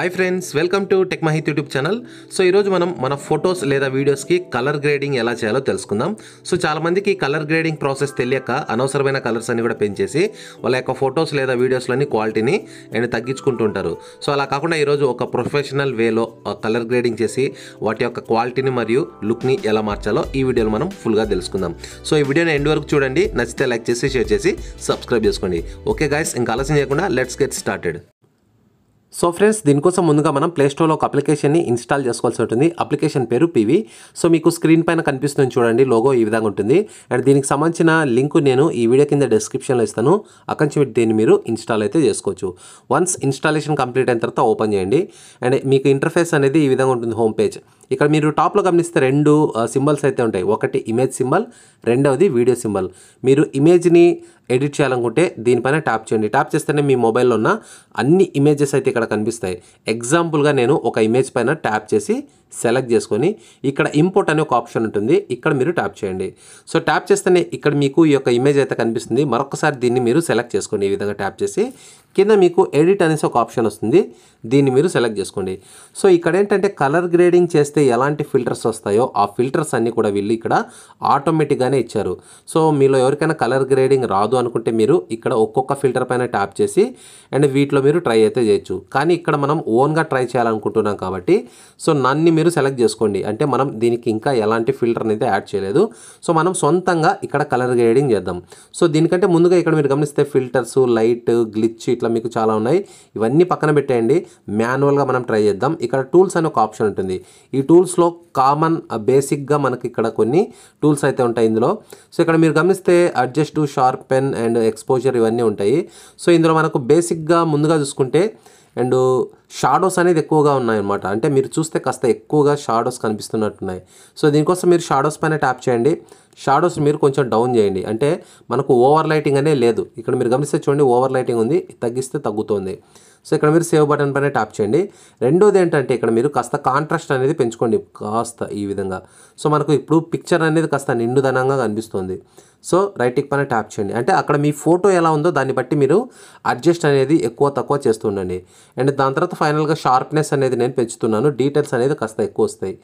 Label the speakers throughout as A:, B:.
A: hi friends welcome to tech Mahit YouTube channel so ఈరోజు మనం మన ఫొటోస్ లేదా వీడియోస్కి కలర్ గ్రేడింగ్ ఎలా చేయాలో తెలుసుకుందాం సో చాలామందికి కలర్ గ్రేడింగ్ ప్రాసెస్ తెలియక అనవసరమైన కలర్స్ అన్ని కూడా పెంచేసి వాళ్ళ యొక్క ఫొటోస్ లేదా వీడియోస్లోని క్వాలిటీని అండ్ తగ్గించుకుంటుంటారు సో అలా కాకుండా ఈరోజు ఒక ప్రొఫెషనల్ వేలో కలర్ గ్రేడింగ్ చేసి వాటి యొక్క క్వాలిటీని మరియు లుక్ని ఎలా మార్చాలో ఈ వీడియోలో మనం ఫుల్గా తెలుసుకుందాం సో ఈ వీడియోని ఎండ్ వరకు చూడండి నచ్చితే లైక్ చేసి షేర్ చేసి సబ్స్క్రైబ్ చేసుకోండి ఓకే గాయస్ ఇంకా ఆలస్యం చేయకుండా let's get started so friends దీనికోసం ముందుగా మనం ప్లేస్టోర్లో ఒక అప్లికేషన్ని ఇన్స్టాల్ చేసుకోవాల్సి ఉంటుంది అప్లికేషన్ పేరు పీవీ సో మీకు స్క్రీన్ పైన కనిపిస్తుంది చూడండి లోగో ఈ విధంగా ఉంటుంది అండ్ దీనికి సంబంధించిన లింక్ నేను ఈ వీడియో కింద డిస్క్రిప్షన్లో ఇస్తాను అక్కడి నుంచి దీన్ని మీరు ఇన్స్టాల్ అయితే చేసుకోవచ్చు వన్స్ ఇన్స్టాలేషన్ కంప్లీట్ అయిన తర్వాత ఓపెన్ చేయండి అండ్ మీకు ఇంటర్ఫేస్ అనేది ఈ విధంగా ఉంటుంది హోమ్ పేజ్ ఇక్కడ మీరు టాప్లో గమనిస్తే రెండు సింబల్స్ అయితే ఉంటాయి ఒకటి ఇమేజ్ సింబల్ రెండవది వీడియో సింబల్ మీరు ఇమేజ్ని ఎడిట్ చేయాలనుకుంటే దీనిపైన ట్యాప్ చేయండి ట్యాప్ చేస్తేనే మీ మొబైల్లో ఉన్న అన్ని ఇమేజెస్ అయితే ఇక్కడ కనిపిస్తాయి ఎగ్జాంపుల్గా నేను ఒక ఇమేజ్ పైన ట్యాప్ చేసి సెలెక్ట్ చేసుకొని ఇక్కడ ఇంపోర్ట్ అనే ఒక ఆప్షన్ ఉంటుంది ఇక్కడ మీరు ట్యాప్ చేయండి సో ట్యాప్ చేస్తేనే ఇక్కడ మీకు ఈ యొక్క ఇమేజ్ అయితే కనిపిస్తుంది మరొకసారి దీన్ని మీరు సెలెక్ట్ చేసుకోండి ఈ విధంగా ట్యాప్ చేసి కింద మీకు ఎడిట్ అనేసి ఒక ఆప్షన్ వస్తుంది దీన్ని మీరు సెలెక్ట్ చేసుకోండి సో ఇక్కడ ఏంటంటే కలర్ గ్రేడింగ్ చేస్తే ఎలాంటి ఫిల్టర్స్ వస్తాయో ఆ ఫిల్టర్స్ అన్నీ కూడా వీళ్ళు ఇక్కడ ఆటోమేటిక్గానే ఇచ్చారు సో మీలో ఎవరికైనా కలర్ గ్రేడింగ్ రాదు అనుకుంటే మీరు ఇక్కడ ఒక్కొక్క ఫిల్టర్ పైన ట్యాప్ చేసి అండ్ వీటిలో మీరు ట్రై అయితే చేయొచ్చు కానీ ఇక్కడ మనం ఓన్గా ట్రై చేయాలనుకుంటున్నాం కాబట్టి సో నన్ని మీరు సెలెక్ట్ చేసుకోండి అంటే మనం దీనికి ఇంకా ఎలాంటి ఫిల్టర్ అనేది యాడ్ చేయలేదు సో మనం సొంతంగా ఇక్కడ కలర్ గ్రేడింగ్ చేద్దాం సో దీనికంటే ముందుగా ఇక్కడ మీరు గమనిస్తే ఫిల్టర్స్ లైట్ గ్లిచ్ ఇట్లా మీకు చాలా ఉన్నాయి ఇవన్నీ పక్కన పెట్టేయండి మాన్యువల్గా మనం ట్రై చేద్దాం ఇక్కడ టూల్స్ అనే ఒక ఆప్షన్ ఉంటుంది ఈ టూల్స్లో కామన్ బేసిక్గా మనకి ఇక్కడ కొన్ని టూల్స్ అయితే ఉంటాయి ఇందులో సో ఇక్కడ మీరు గమనిస్తే adjust sharpen and exposure ఇవన్నీ ఉంటాయి సో ఇందులో మనకు బేసిక్గా ముందుగా చూసుకుంటే అండ్ షాడోస్ అనేది ఎక్కువగా ఉన్నాయి అనమాట అంటే మీరు చూస్తే కాస్త ఎక్కువగా షాడోస్ కనిపిస్తున్నట్టున్నాయి సో దీనికోసం మీరు షాడోస్ పైన ట్యాప్ చేయండి షాడోస్ మీరు కొంచెం డౌన్ చేయండి అంటే మనకు ఓవర్ లైటింగ్ అనేది లేదు ఇక్కడ మీరు గమనిస్తే చూడండి ఓవర్ లైటింగ్ ఉంది తగ్గిస్తే తగ్గుతుంది సో ఇక్కడ మీరు సేవ్ బటన్ పైన ట్యాప్ చేయండి రెండోది ఏంటంటే ఇక్కడ మీరు కాస్త కాంట్రాస్ట్ అనేది పెంచుకోండి కాస్త ఈ విధంగా సో మనకు ఇప్పుడు పిక్చర్ అనేది కాస్త నిండుదనంగా కనిపిస్తుంది సో రైట్ పైన ట్యాప్ చేయండి అంటే అక్కడ మీ ఫోటో ఎలా ఉందో దాన్ని బట్టి మీరు అడ్జస్ట్ అనేది ఎక్కువ తక్కువ చేస్తుండండి అండ్ దాని తర్వాత ఫైనల్గా షార్ప్నెస్ అనేది నేను పెంచుతున్నాను డీటెయిల్స్ అనేది కాస్త ఎక్కువ వస్తాయి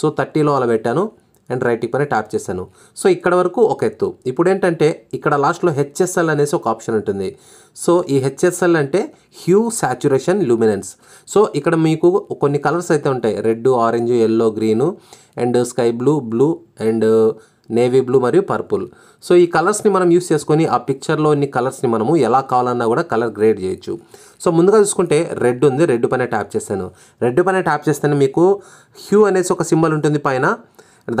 A: సో థర్టీలో అలా పెట్టాను అండ్ రైట్ టిప్ ట్యాప్ చేశాను సో ఇక్కడ వరకు ఒక ఎత్తు ఇప్పుడు ఏంటంటే ఇక్కడ లాస్ట్లో హెచ్ఎస్ఎల్ అనేసి ఒక ఆప్షన్ ఉంటుంది సో ఈ హెచ్ఎస్ఎల్ అంటే హ్యూ సాచురేషన్ లూమినెన్స్ సో ఇక్కడ మీకు కొన్ని కలర్స్ అయితే ఉంటాయి red orange yellow green and sky blue blue and navy blue మరియు పర్పుల్ సో ఈ కలర్స్ని మనం యూస్ చేసుకొని ఆ పిక్చర్లో ఉన్న కలర్స్ని మనము ఎలా కావాలన్నా కూడా కలర్ గ్రేడ్ చేయొచ్చు సో ముందుగా చూసుకుంటే రెడ్ ఉంది రెడ్ పైన ట్యాప్ చేశాను రెడ్ పైన ట్యాప్ చేస్తేనే మీకు హ్యూ అనేసి ఒక సింబల్ ఉంటుంది పైన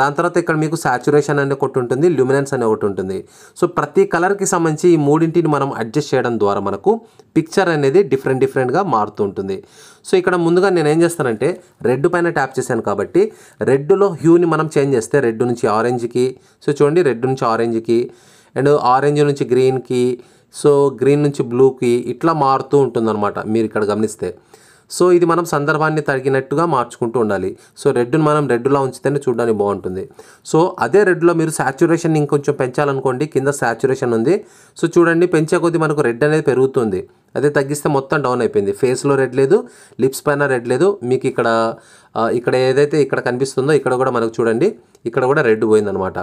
A: దాని తర్వాత ఇక్కడ మీకు సాచురేషన్ అనే ఒకటి ఉంటుంది ల్యూమినెన్స్ అనే ఒకటి ఉంటుంది సో ప్రతి కలర్కి సంబంధించి ఈ మూడింటిని మనం అడ్జస్ట్ చేయడం ద్వారా మనకు పిక్చర్ అనేది డిఫరెంట్ డిఫరెంట్గా మారుతూ ఉంటుంది సో ఇక్కడ ముందుగా నేను ఏం చేస్తానంటే రెడ్ పైన ట్యాప్ చేశాను కాబట్టి రెడ్లో హ్యూని మనం చేంజ్ చేస్తే రెడ్ నుంచి ఆరెంజ్కి సో చూడండి రెడ్ నుంచి ఆరెంజ్కి అండ్ ఆరెంజ్ నుంచి గ్రీన్కి సో గ్రీన్ నుంచి బ్లూకి ఇట్లా మారుతూ ఉంటుందన్నమాట మీరు ఇక్కడ గమనిస్తే సో ఇది మనం సందర్భాన్ని తగినట్టుగా మార్చుకుంటూ ఉండాలి సో రెడ్డును మనం రెడ్లా ఉంచితేనే చూడడానికి బాగుంటుంది సో అదే రెడ్లో మీరు సాచురేషన్ ఇంకొంచెం పెంచాలనుకోండి కింద సాచురేషన్ ఉంది సో చూడండి పెంచే కొద్దీ మనకు రెడ్ అనేది పెరుగుతుంది అదే తగ్గిస్తే మొత్తం డౌన్ అయిపోయింది ఫేస్లో రెడ్ లేదు లిప్స్ పైన రెడ్ లేదు మీకు ఇక్కడ ఇక్కడ ఏదైతే ఇక్కడ కనిపిస్తుందో ఇక్కడ కూడా మనకు చూడండి ఇక్కడ కూడా రెడ్ పోయిందనమాట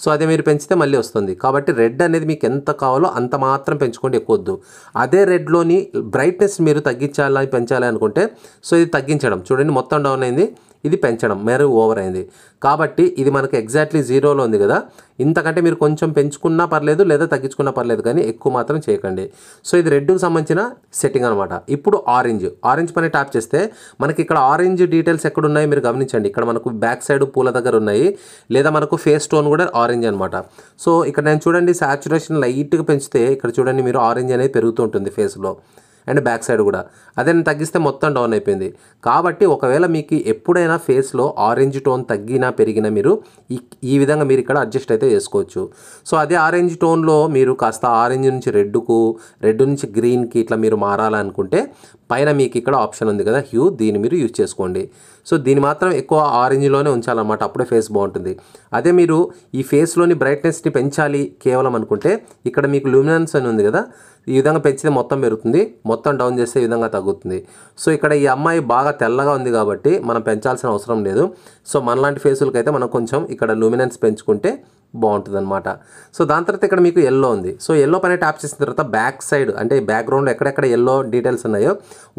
A: సో అదే మీరు పెంచితే మళ్ళీ వస్తుంది కాబట్టి రెడ్ అనేది మీకు ఎంత కావాలో అంత మాత్రం పెంచుకోండి ఎక్కువద్దు అదే రెడ్లోని బ్రైట్నెస్ మీరు తగ్గించాలని పెంచాలి అనుకుంటే సో ఇది తగ్గించడం చూడండి మొత్తం డౌన్ అయింది ఇది పెంచడం మేర ఓవర్ అయింది కాబట్టి ఇది మనకి ఎగ్జాక్ట్లీ జీరోలో ఉంది కదా ఇంతకంటే మీరు కొంచెం పెంచుకున్నా పర్లేదు లేదా తగ్గించుకున్నా పర్లేదు కానీ ఎక్కువ మాత్రం చేయకండి సో ఇది రెడ్కి సంబంధించిన సెట్టింగ్ అనమాట ఇప్పుడు ఆరెంజ్ ఆరెంజ్ పని ట్యాప్ చేస్తే మనకి ఇక్కడ ఆరెంజ్ డీటెయిల్స్ ఎక్కడ ఉన్నాయి మీరు గమనించండి ఇక్కడ మనకు బ్యాక్ సైడ్ పూల దగ్గర ఉన్నాయి లేదా మనకు ఫేస్ టోన్ కూడా ఆరెంజ్ అనమాట సో ఇక్కడ నేను చూడండి సాచురేషన్ లైట్గా పెంచితే ఇక్కడ చూడండి మీరు ఆరెంజ్ అనేది పెరుగుతూ ఉంటుంది ఫేస్లో అండ్ బ్యాక్ సైడ్ కూడా అదే నేను తగ్గిస్తే మొత్తం డౌన్ అయిపోయింది కాబట్టి ఒకవేళ మీకు ఎప్పుడైనా ఫేస్లో ఆరెంజ్ టోన్ తగ్గినా పెరిగినా మీరు ఈ విధంగా మీరు ఇక్కడ అడ్జస్ట్ అయితే చేసుకోవచ్చు సో అదే ఆరెంజ్ టోన్లో మీరు కాస్త ఆరెంజ్ నుంచి రెడ్కు రెడ్ నుంచి గ్రీన్కి ఇట్లా మీరు మారాలనుకుంటే పైన మీకు ఇక్కడ ఆప్షన్ ఉంది కదా హ్యూ దీన్ని మీరు యూజ్ చేసుకోండి సో దీన్ని మాత్రం ఎక్కువ ఆరెంజ్లోనే ఉంచాలన్నమాట అప్పుడే ఫేస్ బాగుంటుంది అదే మీరు ఈ ఫేస్లోని బ్రైట్నెస్ని పెంచాలి కేవలం అనుకుంటే ఇక్కడ మీకు లూమినెన్స్ అని ఉంది కదా ఈ విధంగా పెంచితే మొత్తం పెరుగుతుంది మొత్తం డౌన్ చేస్తే ఈ విధంగా తగ్గుతుంది సో ఇక్కడ ఈ అమ్మాయి బాగా తెల్లగా ఉంది కాబట్టి మనం పెంచాల్సిన అవసరం లేదు సో మనలాంటి ఫేసులకైతే మనం కొంచెం ఇక్కడ లూమినెన్స్ పెంచుకుంటే బాగుంటుంది అనమాట సో దాని తర్వాత ఇక్కడ మీకు ఎల్లో ఉంది సో ఎల్లో పైన ట్యాప్ చేసిన తర్వాత బ్యాక్ సైడ్ అంటే బ్యాక్గ్రౌండ్లో ఎక్కడెక్కడ ఎల్లో డీటెయిల్స్ ఉన్నాయో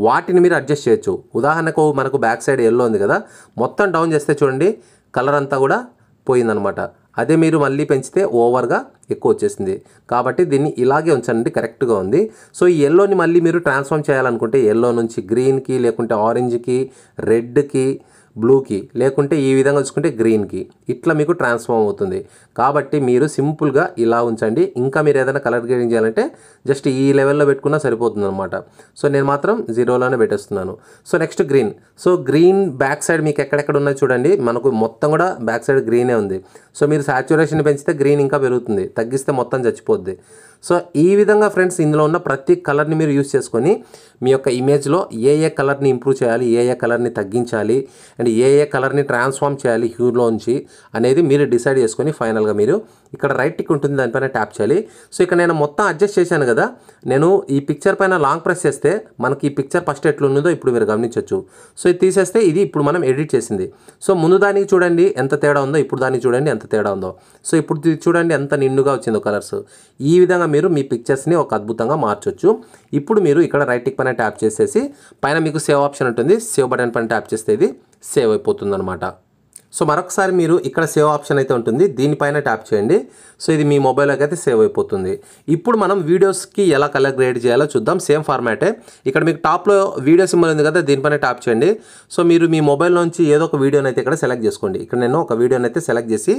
A: వాటిని మీరు అడ్జస్ట్ చేయొచ్చు ఉదాహరణకు మనకు బ్యాక్ సైడ్ ఎల్లో ఉంది కదా మొత్తం డౌన్ చేస్తే చూడండి కలర్ అంతా కూడా పోయిందనమాట అదే మీరు మళ్ళీ పెంచితే ఓవర్గా ఎక్కువ వచ్చేసింది కాబట్టి దీన్ని ఇలాగే ఉంచండి కరెక్ట్గా ఉంది సో ఈ ఎల్లోని మళ్ళీ మీరు ట్రాన్స్ఫార్మ్ చేయాలనుకుంటే ఎల్లో నుంచి గ్రీన్కి లేకుంటే ఆరెంజ్కి రెడ్కి బ్లూకి లేకుంటే ఈ విధంగా చూసుకుంటే గ్రీన్కి ఇట్లా మీకు ట్రాన్స్ఫామ్ అవుతుంది కాబట్టి మీరు సింపుల్గా ఇలా ఉంచండి ఇంకా మీరు ఏదైనా కలర్ గ్రేడింగ్ చేయాలంటే జస్ట్ ఈ లెవెల్లో పెట్టుకున్నా సరిపోతుంది అనమాట సో నేను మాత్రం జీరోలోనే పెట్టేస్తున్నాను so next green so green back side మీకు ఎక్కడెక్కడ ఉన్నాయి చూడండి మనకు మొత్తం కూడా బ్యాక్ సైడ్ గ్రీనే ఉంది సో మీరు సాచురేషన్ పెంచితే గ్రీన్ ఇంకా పెరుగుతుంది తగ్గిస్తే మొత్తం చచ్చిపోద్ది సో ఈ విధంగా ఫ్రెండ్స్ ఇందులో ఉన్న ప్రతి కలర్ని మీరు యూస్ చేసుకొని మీ యొక్క ఇమేజ్లో ఏ ఏ కలర్ని ఇంప్రూవ్ చేయాలి ఏ ఏ కలర్ని తగ్గించాలి అండ్ ఏ ఏ కలర్ని ట్రాన్స్ఫామ్ చేయాలి హ్యూలోంచి అనేది మీరు డిసైడ్ చేసుకొని ఫైనల్గా మీరు ఇక్కడ రైట్ టిక్ ఉంటుంది దానిపైన ట్యాప్ చేయాలి సో ఇక్కడ నేను మొత్తం అడ్జస్ట్ చేశాను కదా నేను ఈ పిక్చర్ పైన లాంగ్ ప్రెస్ చేస్తే మనకి ఈ పిక్చర్ ఫస్ట్ ఎట్లున్నదో ఇప్పుడు మీరు గమనించవచ్చు సో ఇది తీసేస్తే ఇది ఇప్పుడు మనం ఎడిట్ చేసింది సో ముందు దానికి చూడండి ఎంత తేడా ఉందో ఇప్పుడు దానికి చూడండి ఎంత తేడా ఉందో సో ఇప్పుడు చూడండి ఎంత నిండుగా వచ్చిందో కలర్స్ ఈ విధంగా మీరు మీ పిక్చర్స్ని ఒక అద్భుతంగా మార్చొచ్చు ఇప్పుడు మీరు ఇక్కడ రైట్ టిక్ పైన ట్యాప్ చేసేసి పైన మీకు సేవ్ ఆప్షన్ ఉంటుంది సేవ్ బటన్ పైన ట్యాప్ చేస్తే ఇది సేవ్ అయిపోతుంది సో మరొకసారి మీరు ఇక్కడ సేవ్ ఆప్షన్ అయితే ఉంటుంది దీనిపైన ట్యాప్ చేయండి సో ఇది మీ మొబైల్లోకి అయితే సేవ్ అయిపోతుంది ఇప్పుడు మనం వీడియోస్కి ఎలా కలర్ గ్రేడ్ చేయాలో చూద్దాం సేమ్ ఫార్మాటే ఇక్కడ మీకు టాప్లో వీడియో సింబల్ ఉంది కదా దీనిపైన ట్యాప్ చేయండి సో మీరు మీ మొబైల్ నుంచి ఏదో ఒక వీడియోని అయితే ఇక్కడ సెలెక్ట్ చేసుకోండి ఇక్కడ నేను ఒక వీడియోని అయితే సెలెక్ట్ చేసి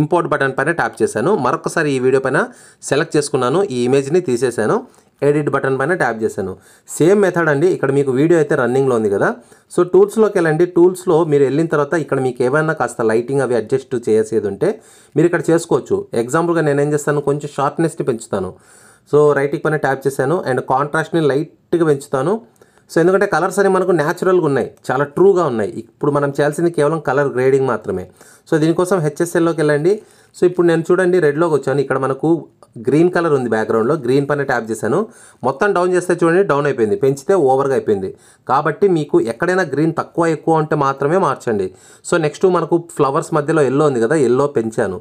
A: ఇంపోర్ట్ బటన్ పైన ట్యాప్ చేశాను మరొకసారి ఈ వీడియో పైన సెలెక్ట్ చేసుకున్నాను ఈ ఇమేజ్ని తీసేశాను ఎడిట్ బటన్ పైన ట్యాప్ చేశాను సేమ్ మెథడ్ అండి ఇక్కడ మీకు వీడియో అయితే రన్నింగ్లో ఉంది కదా సో టూల్స్లోకి వెళ్ళండి టూల్స్లో మీరు వెళ్ళిన తర్వాత ఇక్కడ మీకు ఏమైనా కాస్త లైటింగ్ అవి అడ్జస్ట్ చేసేది ఉంటే మీరు ఇక్కడ చేసుకోవచ్చు ఎగ్జాంపుల్గా నేను ఏం చేస్తాను కొంచెం షార్ప్నెస్ని పెంచుతాను సో రైటింగ్ పైన ట్యాప్ చేశాను అండ్ కాంట్రాస్ట్ని లైట్గా పెంచుతాను సో ఎందుకంటే కలర్స్ అనేవి మనకు న్యాచురల్గా ఉన్నాయి చాలా ట్రూగా ఉన్నాయి ఇప్పుడు మనం చేయాల్సింది కేవలం కలర్ గ్రేడింగ్ మాత్రమే సో దీనికోసం హెచ్ఎస్ఎల్లోకి వెళ్ళండి సో ఇప్పుడు నేను చూడండి రెడ్లోకి వచ్చాను ఇక్కడ మనకు గ్రీన్ కలర్ ఉంది బ్యాక్గ్రౌండ్లో గ్రీన్ పైన ట్యాప్ చేశాను మొత్తం డౌన్ చేస్తే చూడండి డౌన్ అయిపోయింది పెంచితే ఓవర్గా అయిపోయింది కాబట్టి మీకు ఎక్కడైనా గ్రీన్ తక్కువ ఎక్కువ ఉంటే మాత్రమే మార్చండి సో నెక్స్ట్ మనకు ఫ్లవర్స్ మధ్యలో ఎల్లో ఉంది కదా ఎల్లో పెంచాను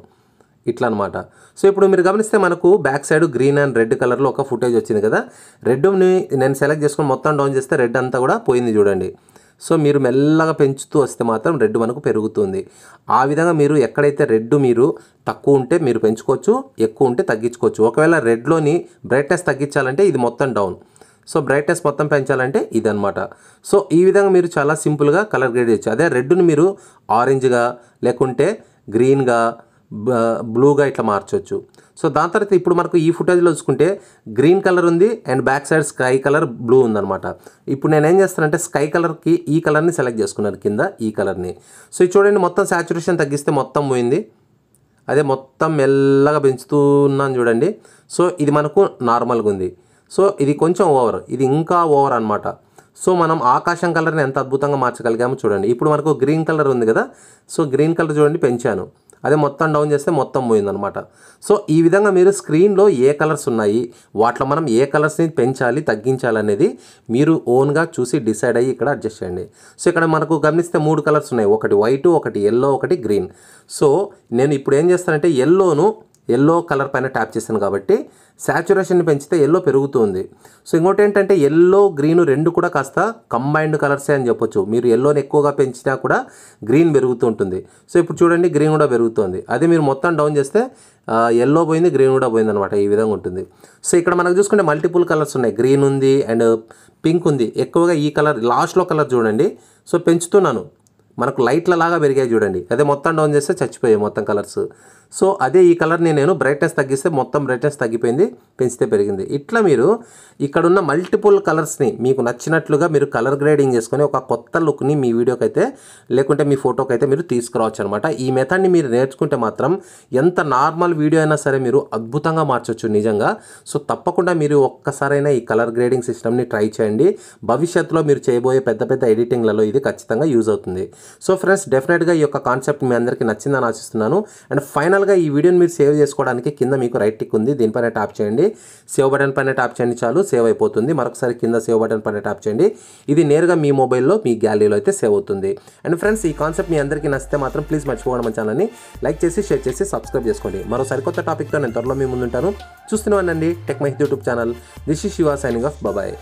A: ఇట్లా అనమాట సో ఇప్పుడు మీరు గమనిస్తే మనకు back side green and red కలర్లో ఒక ఫుటేజ్ వచ్చింది కదా రెడ్ని నేను సెలెక్ట్ చేసుకుని మొత్తం డౌన్ చేస్తే రెడ్ అంతా కూడా పోయింది చూడండి సో మీరు మెల్లగా పెంచుతూ వస్తే మాత్రం రెడ్ మనకు పెరుగుతుంది ఆ విధంగా మీరు ఎక్కడైతే రెడ్ మీరు తక్కువ ఉంటే మీరు పెంచుకోవచ్చు ఎక్కువ ఉంటే తగ్గించుకోవచ్చు ఒకవేళ రెడ్లోని బ్రైట్నెస్ తగ్గించాలంటే ఇది మొత్తం డౌన్ సో బ్రైట్నెస్ మొత్తం పెంచాలంటే ఇదనమాట సో ఈ విధంగా మీరు చాలా సింపుల్గా కలర్ గ్రేడ్ చేయొచ్చు అదే రెడ్ని మీరు ఆరెంజ్గా లేకుంటే గ్రీన్గా బ్లూగా ఇట్లా మార్చవచ్చు సో దాని తర్వాత ఇప్పుడు మనకు ఈ ఫుటేజ్లో చూసుకుంటే గ్రీన్ కలర్ ఉంది and back side sky colour blue ఉందనమాట ఇప్పుడు నేను ఏం చేస్తానంటే స్కై కలర్కి ఈ కలర్ని సెలెక్ట్ చేసుకున్నాను కింద ఈ కలర్ని సో ఇది చూడండి మొత్తం సాచురేషన్ తగ్గిస్తే మొత్తం పోయింది అదే మొత్తం మెల్లగా పెంచుతున్నాను చూడండి సో ఇది మనకు నార్మల్గా ఉంది సో ఇది కొంచెం ఓవర్ ఇది ఇంకా ఓవర్ అనమాట సో మనం ఆకాశం కలర్ని ఎంత అద్భుతంగా మార్చగలిగామో చూడండి ఇప్పుడు మనకు గ్రీన్ కలర్ ఉంది కదా సో గ్రీన్ కలర్ చూడండి పెంచాను అదే మొత్తం డౌన్ చేస్తే మొత్తం పోయిందనమాట సో ఈ విధంగా మీరు స్క్రీన్లో ఏ కలర్స్ ఉన్నాయి వాటిలో మనం ఏ కలర్స్ని పెంచాలి తగ్గించాలి అనేది మీరు ఓన్గా చూసి డిసైడ్ అయ్యి ఇక్కడ అడ్జస్ట్ చేయండి సో ఇక్కడ మనకు గమనిస్తే మూడు కలర్స్ ఉన్నాయి ఒకటి వైట్ ఒకటి ఎల్లో ఒకటి గ్రీన్ సో నేను ఇప్పుడు ఏం చేస్తానంటే ఎల్లోను ఎల్లో కలర్ పైన ట్యాప్ చేశాను కాబట్టి శాచ్యురేషన్ పెంచితే ఎల్లో పెరుగుతుంది సో ఇంకోటి ఏంటంటే ఎల్లో గ్రీన్ రెండు కూడా కాస్త కంబైన్డ్ కలర్సే అని చెప్పొచ్చు మీరు ఎల్లోని ఎక్కువగా పెంచినా కూడా గ్రీన్ పెరుగుతూ ఉంటుంది సో ఇప్పుడు చూడండి గ్రీన్ కూడా పెరుగుతుంది అదే మీరు మొత్తం డౌన్ చేస్తే ఎల్లో పోయింది గ్రీన్ కూడా పోయింది అనమాట ఈ విధంగా ఉంటుంది సో ఇక్కడ మనకు చూసుకుంటే మల్టిపుల్ కలర్స్ ఉన్నాయి గ్రీన్ ఉంది అండ్ పింక్ ఉంది ఎక్కువగా ఈ కలర్ లాస్ట్లో కలర్ చూడండి సో పెంచుతున్నాను మనకు లైట్ల లాగా పెరిగాయి చూడండి అదే మొత్తం డౌన్ చేస్తే చచ్చిపోయాయి మొత్తం కలర్స్ సో అదే ఈ కలర్ని నేను బ్రైట్నెస్ తగ్గిస్తే మొత్తం బ్రైట్నెస్ తగ్గిపోయింది పెంచితే పెరిగింది ఇట్లా మీరు ఇక్కడున్న మల్టిపుల్ కలర్స్ని మీకు నచ్చినట్లుగా మీరు కలర్ గ్రేడింగ్ చేసుకొని ఒక కొత్త లుక్ని మీ వీడియోకి లేకుంటే మీ ఫోటోకి మీరు తీసుకురావచ్చు అనమాట ఈ మెథడ్ని మీరు నేర్చుకుంటే మాత్రం ఎంత నార్మల్ వీడియో అయినా సరే మీరు అద్భుతంగా మార్చవచ్చు నిజంగా సో తప్పకుండా మీరు ఒక్కసారైనా ఈ కలర్ గ్రేడింగ్ సిస్టమ్ని ట్రై చేయండి భవిష్యత్తులో మీరు చేయబోయే పెద్ద పెద్ద ఎడిటింగ్లలో ఇది ఖచ్చితంగా యూజ్ అవుతుంది సో ఫ్రెండ్స్ డెఫినెట్గా ఈ యొక్క కాన్సెప్ట్ మీ అందరికీ నచ్చిందని ఆశిస్తున్నాను అండ్ ఫైనల్ ఫైనల్గా ఈ వీడియోని మీరు సేవ్ చేసుకోవడానికి కింద మీకు రైట్ టిక్ ఉంది దీనిపైన ట్యాప్ చేయండి సేవ్ బటన్ పైన ట్యాప్ చేయండి చాలు సేవ్ అయిపోతుంది మరొకసారి కింద సేవ్ బటన్ పైన ట్యాప్ చేయండి ఇది నేరుగా మీ మొబైల్లో మీ గ్యాలరీలో అయితే సేవ్ అవుతుంది అండ్ ఫ్రెండ్స్ ఈ కాన్సెప్ట్ మీ అందరికీ నచ్చితే మాత్రం ప్లీజ్ మర్చిపోవడం ఛానల్ని లైక్ చేసి షేర్ చేసి సబ్స్క్రైబ్ చేసుకోండి మరోసారి కొత్త టాపిక్తో నేను త్వరలో మీ ముందుంటాను చూస్తున్నానండి tech Mahit YouTube channel this is Shiva signing off బాబాయ్